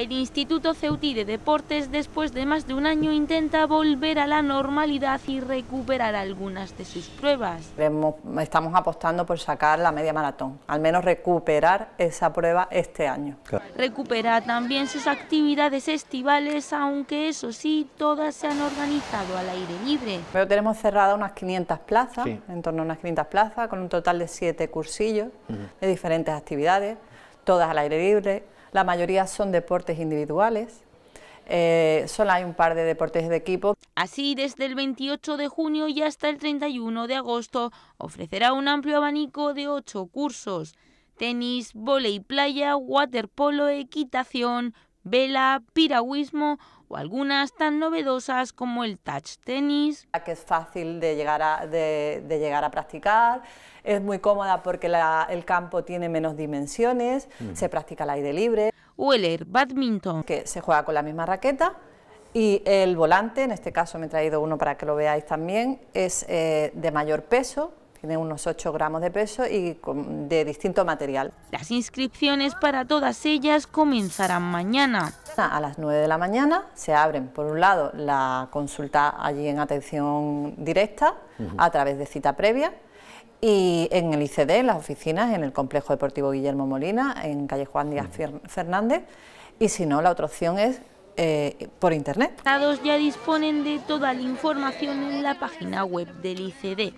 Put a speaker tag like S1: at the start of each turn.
S1: El Instituto Ceutí de Deportes, después de más de un año, intenta volver a la normalidad y recuperar algunas de sus pruebas. Estamos apostando por
S2: sacar la media maratón, al menos recuperar esa prueba este año.
S1: Recupera también sus actividades estivales, aunque eso sí, todas se han organizado al aire libre.
S2: Pero tenemos cerrada unas 500 plazas, en torno a unas 500 plazas, con un total de 7 cursillos de diferentes actividades, todas al aire libre la mayoría son deportes individuales, eh, solo hay un par de deportes de equipo.
S1: Así, desde el 28 de junio y hasta el 31 de agosto, ofrecerá un amplio abanico de ocho cursos. Tenis, volei playa, waterpolo, equitación, vela, piragüismo o algunas tan novedosas como el touch tenis. Que es fácil de llegar a, practicar,
S2: es muy cómoda porque el campo tiene menos dimensiones, mm. se practica al aire libre. O el badminton. Que se juega con la misma raqueta. Y el volante, en este caso me he traído uno para que lo veáis también, es eh, de mayor peso, tiene unos 8 gramos de peso y de distinto material.
S1: Las inscripciones para todas ellas
S2: comenzarán mañana. Ah, a las 9 de la mañana se abren, por un lado, la consulta allí en atención directa a través de cita previa y en el ICD, en las oficinas, en el Complejo Deportivo Guillermo Molina, en calle Juan Díaz Fernández, y si no, la otra opción es eh, por Internet.
S1: Estados ya disponen de toda la información en la página web del ICD.